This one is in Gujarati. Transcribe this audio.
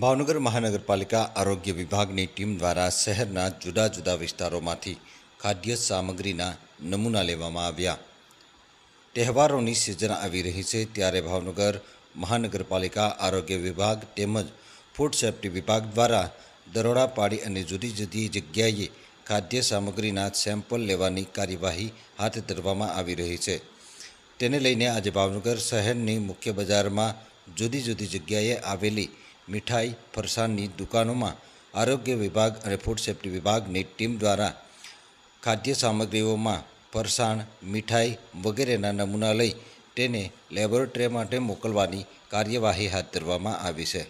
ભાવનગર મહાનગરપાલિકા આરોગ્ય વિભાગની ટીમ દ્વારા શહેરના જુદા જુદા વિસ્તારોમાંથી ખાદ્ય સામગ્રીના નમૂના લેવામાં આવ્યા તહેવારોની સિઝન આવી રહી છે ત્યારે ભાવનગર મહાનગરપાલિકા આરોગ્ય વિભાગ તેમજ ફૂડ સેફ્ટી વિભાગ દ્વારા દરોડા પાડી અને જુદી જુદી જગ્યાએ ખાદ્ય સામગ્રીના સેમ્પલ લેવાની કાર્યવાહી હાથ ધરવામાં આવી રહી છે તેને લઈને આજે ભાવનગર શહેરની મુખ્ય બજારમાં જુદી જુદી જગ્યાએ આવેલી મીઠાઈ ફરસાણની દુકાનોમાં આરોગ્ય વિભાગ અને ફૂડ સેફ્ટી વિભાગની ટીમ દ્વારા ખાદ્ય સામગ્રીઓમાં ફરસાણ મીઠાઈ વગેરેના નમૂના લઈ તેને લેબોરેટરી માટે મોકલવાની કાર્યવાહી હાથ ધરવામાં આવી છે